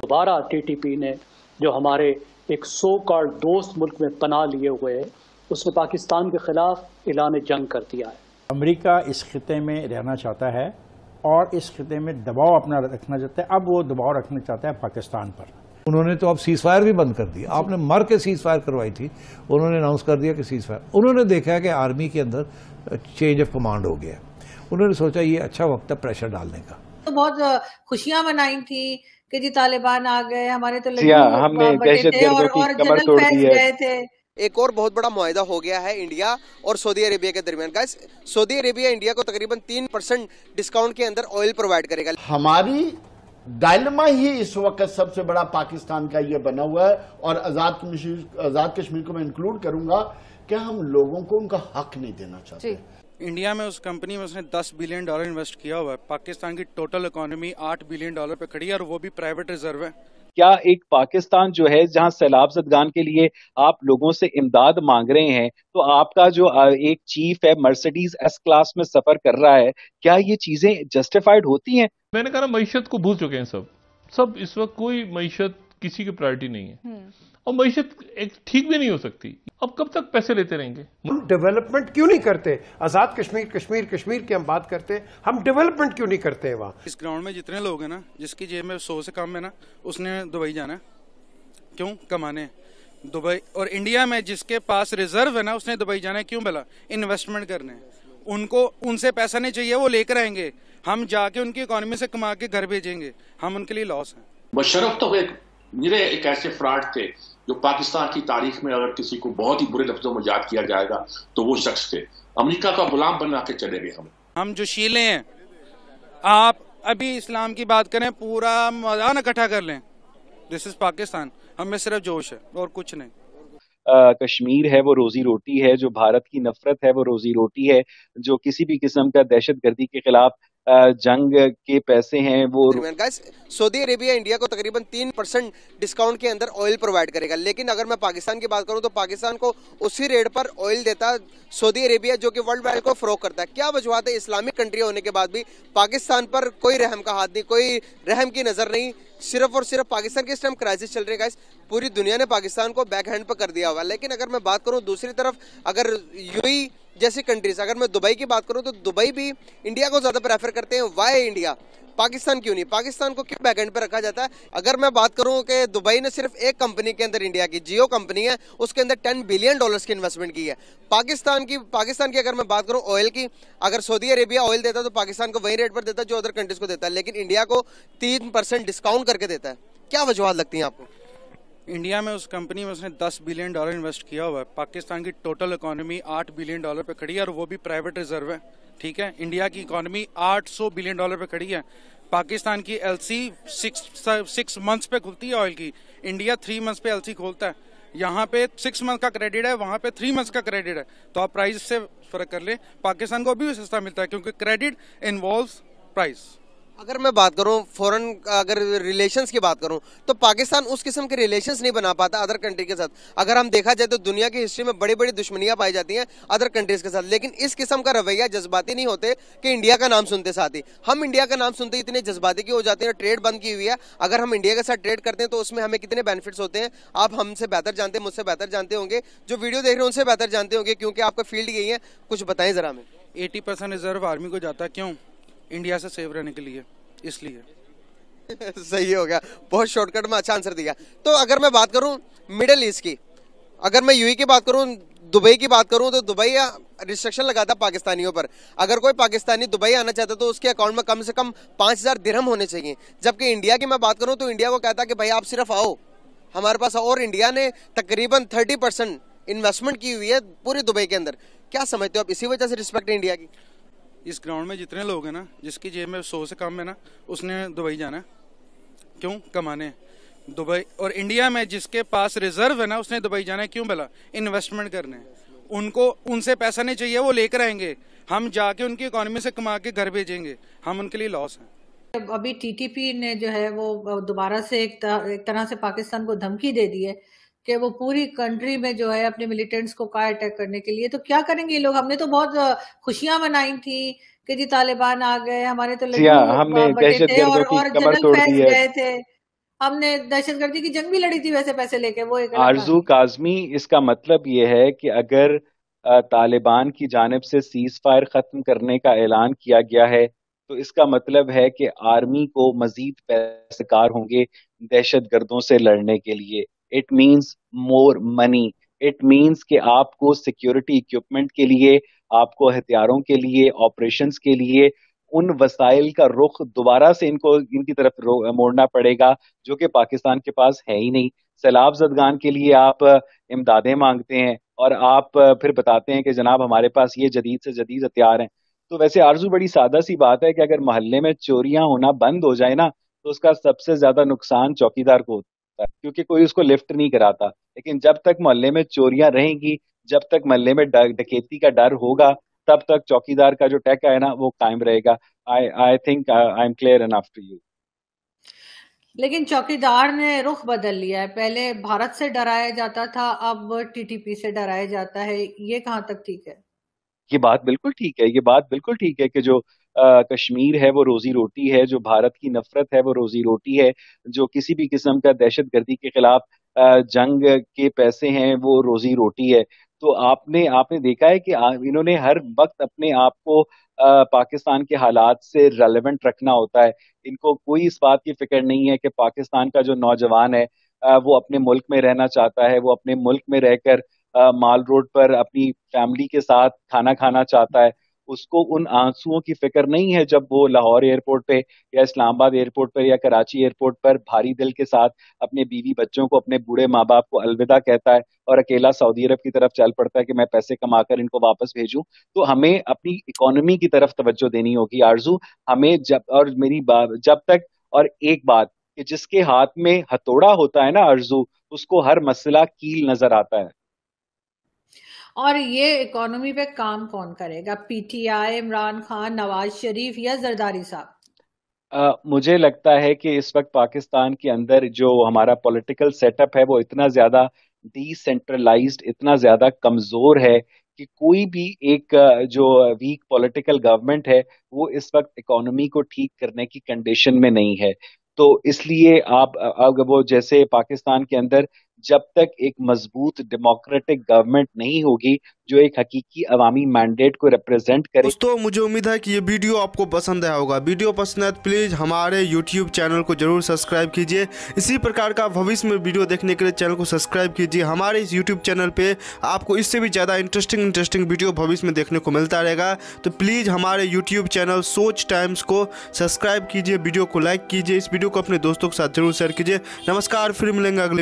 दोबारा टीटीपी ने जो हमारे एक सो कार्ड दोस्त मुल्क में पनाह लिए हुए है उसने पाकिस्तान के खिलाफ ऐलान जंग कर दिया है अमरीका इस खत्े में रहना चाहता है और इस खत्े में दबाव अपना रखना चाहता है अब वो दबाव रखना चाहता है पाकिस्तान पर उन्होंने तो अब सीज फायर भी बंद कर दिया आपने मर के सीज फायर करवाई थी उन्होंने अनाउंस कर दिया कि सीज फायर उन्होंने देखा है कि आर्मी के अंदर चेंज ऑफ कमांड हो गया उन्होंने सोचा ये अच्छा वक्त है प्रेशर डालने का तो बहुत खुशियां मनाई थी कि जी तालिबान आ गए हमारे तो हाँ, हमने दहशत गर्दों की कमर तोड़ दी है थे एक और बहुत बड़ा मुआदा हो गया है इंडिया और सऊदी अरेबिया के दरमियान का सऊदी अरेबिया इंडिया को तकरीबन तीन परसेंट डिस्काउंट के अंदर ऑयल प्रोवाइड करेगा हमारी डायलमा ही इस वक्त सबसे बड़ा पाकिस्तान का ये बना हुआ है और आजाद आजाद कश्मीर को मैं इंक्लूड करूंगा कि हम लोगों को उनका हक नहीं देना चाहते इंडिया में उस कंपनी में उसने 10 बिलियन डॉलर इन्वेस्ट किया हुआ है पाकिस्तान की टोटल इकोनॉमी 8 बिलियन डॉलर पे खड़ी है और वो भी प्राइवेट रिजर्व है क्या एक पाकिस्तान जो है जहां सैलाब जदगान के लिए आप लोगों से इमदाद मांग रहे हैं तो आपका जो एक चीफ है मर्सिडीज एस क्लास में सफर कर रहा है क्या ये चीजें जस्टिफाइड होती हैं मैंने कहा मीशत को भूल चुके हैं सब सब इस वक्त कोई मीशत किसी की प्रायोरिटी नहीं है हम्म। और मीशत एक ठीक भी नहीं हो सकती अब कब तक पैसे लेते रहेंगे हम डेवलपमेंट क्यों नहीं करते आजाद कश्मीर कश्मीर कश्मीर की हम बात करते हैं हम डेवलपमेंट क्यों नहीं करते हैं वहाँ इस ग्राउंड में जितने लोग हैं ना जिसकी जेब में सौ से कम है ना उसने दुबई जाना क्यों कमाने दुबई और इंडिया में जिसके पास रिजर्व है ना उसने दुबई जाना है क्यों बोला इन्वेस्टमेंट करने उनको उनसे पैसा नहीं चाहिए वो लेकर आएंगे हम जाके उनकी इकोनॉमी से कमा के घर भेजेंगे हम उनके लिए लॉस है मुशरफ तो एक मेरे एक ऐसे फ्रॉड थे जो पाकिस्तान की तारीख में अगर किसी को बहुत ही बुरे लफ्जों में याद किया जाएगा तो वो शख्स थे अमेरिका का गुलाम बना के चले गए हम हम जो शीले हैं आप अभी इस्लाम की बात करें पूरा मैदान इकट्ठा कर लें दिस इज पाकिस्तान हमें सिर्फ जोश है और कुछ नहीं आ, कश्मीर है वो रोजी रोटी है जो भारत की नफरत है वो रोजी रोटी है जो किसी भी किस्म का दहशत गर्दी के खिलाफ जंग के पैसे हैं वो सऊदी अरेबिया इंडिया को तकरीबन तीन परसेंट डिस्काउंट के अंदर ऑयल प्रोवाइड करेगा लेकिन अगर मैं पाकिस्तान की बात करूं तो पाकिस्तान को उसी रेट पर ऑयल देता सऊदी अरेबिया जो कि वर्ल्ड वाइड को फ्रोक करता है क्या वजुहत है इस्लामिक कंट्री होने के बाद भी पाकिस्तान पर कोई रहम का हाथ नहीं कोई रहम की नज़र नहीं सिर्फ और सिर्फ पाकिस्तान के इस टाइम क्राइसिस चल रही है पूरी दुनिया ने पाकिस्तान को बैक हैंड पर कर दिया हुआ है लेकिन अगर मैं बात करूँ दूसरी तरफ अगर यू जैसी कंट्रीज अगर मैं दुबई की बात करूँ तो दुबई भी इंडिया को ज़्यादा प्रेफर करते हैं वाई इंडिया पाकिस्तान क्यों नहीं पाकिस्तान को क्यों बैकेंड पर रखा जाता है अगर मैं बात करूं कि दुबई ने सिर्फ एक कंपनी के अंदर इंडिया की जियो कंपनी है उसके अंदर टेन बिलियन डॉलर्स की इन्वेस्टमेंट की है पाकिस्तान की पाकिस्तान की अगर मैं बात करूं ऑयल की अगर सऊदी अरेबिया ऑयल देता तो पाकिस्तान को वही रेट पर देता जो अदर कंट्रीज को देता है लेकिन इंडिया को तीन डिस्काउंट करके देता है क्या वजूहत लगती है आपको इंडिया में उस कंपनी में उसने 10 बिलियन डॉलर इन्वेस्ट किया हुआ है पाकिस्तान की टोटल इकोनॉमी 8 बिलियन डॉलर पे खड़ी है और वो भी प्राइवेट रिजर्व है ठीक है इंडिया की इकोनॉमी 800 बिलियन डॉलर पे खड़ी है पाकिस्तान की एलसी सिक्स सिक्स मंथ्स पे खुलती है ऑयल की इंडिया थ्री मंथ्स पे एलसी खोलता है यहाँ पे सिक्स मंथ का क्रेडिट है वहाँ पे थ्री मंथ्स का क्रेडिट है तो आप प्राइस से फर्क कर ले पाकिस्तान को अभी भी सस्ता मिलता है क्योंकि क्रेडिट इन्वॉल्व प्राइस अगर मैं बात करूं फॉरेन अगर रिलेशंस की बात करूं तो पाकिस्तान उस किस्म के रिलेशंस नहीं बना पाता अदर कंट्री के साथ अगर हम देखा जाए तो दुनिया की हिस्ट्री में बड़ी बड़ी दुश्मनियां पाई जाती हैं अदर कंट्रीज के साथ लेकिन इस किस्म का रवैया जज्बाती नहीं होते कि इंडिया का नाम सुनते साथ ही हम इंडिया का नाम सुनते इतने जज्बाती की हो जाते हैं ट्रेड बंद की हुई है अगर हम इंडिया के साथ ट्रेड करते हैं तो उसमें हमें कितने बेनिफिट्स होते हैं आप हमसे बेहतर जानते हैं मुझसे बेहतर जानते होंगे जो वीडियो देख रहे हैं उनसे बेहतर जानते होंगे क्योंकि आपका फील्ड यही है कुछ बताएं जरा हमें एटी रिजर्व आर्मी को जाता क्यों इंडिया से सेव रहने के लिए इसलिए सही हो गया बहुत शॉर्टकट में अच्छा आंसर दिया तो अगर मैं बात करूं मिडल ईस्ट की अगर मैं यूई e की बात करूं दुबई की बात करूं तो दुबई रिस्ट्रिक्शन लगा था पाकिस्तानियों पर अगर कोई पाकिस्तानी दुबई आना चाहता तो उसके अकाउंट में कम से कम पाँच हज़ार दिरम होने चाहिए जबकि इंडिया की मैं बात करूं तो इंडिया को कहता कि भाई आप सिर्फ आओ हमारे पास और इंडिया ने तकरीबन थर्टी परसेंट इन्वेस्टमेंट की हुई है पूरी दुबई के अंदर क्या समझते हो आप इसी वजह से रिस्पेक्ट है इंडिया की इस ग्राउंड में जितने लोग हैं ना जिसकी जेब में सौ से कम है ना उसने दुबई जाना है क्यों कमाने दुबई और इंडिया में जिसके पास रिजर्व है ना उसने दुबई जाना है क्यों भला इन्वेस्टमेंट करने उनको उनसे पैसा नहीं चाहिए वो लेकर आएंगे हम जाके उनकी इकोनॉमी से कमा के घर भेजेंगे हम उनके लिए लॉस हैं अभी टीटीपी ने जो है वो दोबारा से एक, तर, एक तरह से पाकिस्तान को धमकी दे दी है कि वो पूरी कंट्री में जो है अपने मिलिटेंट्स को कार अटैक करने के लिए तो क्या करेंगे ये लोग हमने तो बहुत खुशियां मनाई थी कि जी तालिबान आ गए हमारे तो हाँ, हमने दहशत थे और, और जनरल फैज गए थे हमने गर्दी की जंग भी लड़ी थी वैसे पैसे लेके वो एक आरजू काजमी इसका मतलब ये है कि अगर तालिबान की जानब से सीज फायर खत्म करने का ऐलान किया गया है तो इसका मतलब है कि आर्मी को मजीद पैसे कार होंगे दहशत गर्दों से लड़ने के लिए it means more money it means कि आपको सिक्योरिटी इक्विपमेंट के लिए आपको हथियारों के लिए ऑपरेशन के लिए उन वसाइल का रुख दोबारा से इनको इनकी तरफ मोड़ना पड़ेगा जो कि पाकिस्तान के पास है ही नहीं सैलाब जदगान के लिए आप इमदादें मांगते हैं और आप फिर बताते हैं कि जनाब हमारे पास ये जदीद से जदीद हथियार हैं तो वैसे आरजू बड़ी सादा सी बात है कि अगर मोहल्ले में चोरियां होना बंद हो जाए ना तो उसका सबसे ज्यादा नुकसान चौकीदार को होता है सकता क्योंकि कोई उसको लिफ्ट नहीं कराता लेकिन जब तक मोहल्ले में चोरियां रहेंगी जब तक मोहल्ले में डकेती का डर होगा तब तक चौकीदार का जो टैक है ना वो कायम रहेगा I I think I am clear enough to you लेकिन चौकीदार ने रुख बदल लिया है पहले भारत से डराया जाता था अब टीटीपी से डराया जाता है ये कहाँ तक ठीक है ये बात बिल्कुल ठीक है ये बात बिल्कुल ठीक है कि जो कश्मीर है वो रोजी रोटी है जो भारत की नफरत है वो रोजी रोटी है जो किसी भी किस्म का दहशत गर्दी के खिलाफ जंग के पैसे हैं वो रोजी रोटी है तो आपने आपने देखा है कि इन्होंने हर वक्त अपने आप को पाकिस्तान के हालात से रेलेवेंट रखना होता है इनको कोई इस बात की फिक्र नहीं है कि पाकिस्तान का जो नौजवान है वो अपने मुल्क में रहना चाहता है वो अपने मुल्क में रहकर माल रोड पर अपनी फैमिली के साथ खाना खाना चाहता है उसको उन आंसुओं की फिक्र नहीं है जब वो लाहौर एयरपोर्ट पे या इस्लामाबाद एयरपोर्ट पर या कराची एयरपोर्ट पर भारी दिल के साथ अपने बीवी बच्चों को अपने बूढ़े माँ बाप को अलविदा कहता है और अकेला सऊदी अरब की तरफ चल पड़ता है कि मैं पैसे कमाकर इनको वापस भेजूं तो हमें अपनी इकोनॉमी की तरफ तवज्जो देनी होगी आरजू हमें जब और मेरी जब तक और एक बात कि जिसके हाथ में हथौड़ा होता है ना आरजू उसको हर मसला कील नजर आता है और ये इकोनॉमी पे काम कौन करेगा पीटीआई इमरान खान नवाज शरीफ या जरदारी साहब Uh, मुझे लगता है कि इस वक्त पाकिस्तान के अंदर जो हमारा पॉलिटिकल सेटअप है वो इतना ज्यादा डिसेंट्रलाइज्ड इतना ज्यादा कमजोर है कि कोई भी एक जो वीक पॉलिटिकल गवर्नमेंट है वो इस वक्त इकोनॉमी को ठीक करने की कंडीशन में नहीं है तो इसलिए आप अब वो जैसे पाकिस्तान के अंदर जब तक एक मजबूत डेमोक्रेटिक गवर्नमेंट नहीं होगी जो एक हकीकी अवामी मैंडेट को रिप्रेजेंट करे दोस्तों मुझे उम्मीद है कि ये वीडियो आपको पसंद आया होगा वीडियो पसंद है तो प्लीज़ हमारे यूट्यूब चैनल को जरूर सब्सक्राइब कीजिए इसी प्रकार का भविष्य में वीडियो देखने के लिए चैनल को सब्सक्राइब कीजिए हमारे इस यूट्यूब चैनल पर आपको इससे भी ज़्यादा इंटरेस्टिंग इंटरेस्टिंग वीडियो भविष्य में देखने को मिलता रहेगा तो प्लीज़ हमारे यूट्यूब चैनल सोच टाइम्स को सब्सक्राइब कीजिए वीडियो को लाइक कीजिए इस वीडियो को अपने दोस्तों के साथ जरूर शेयर कीजिए नमस्कार फिर मिलेंगे अगले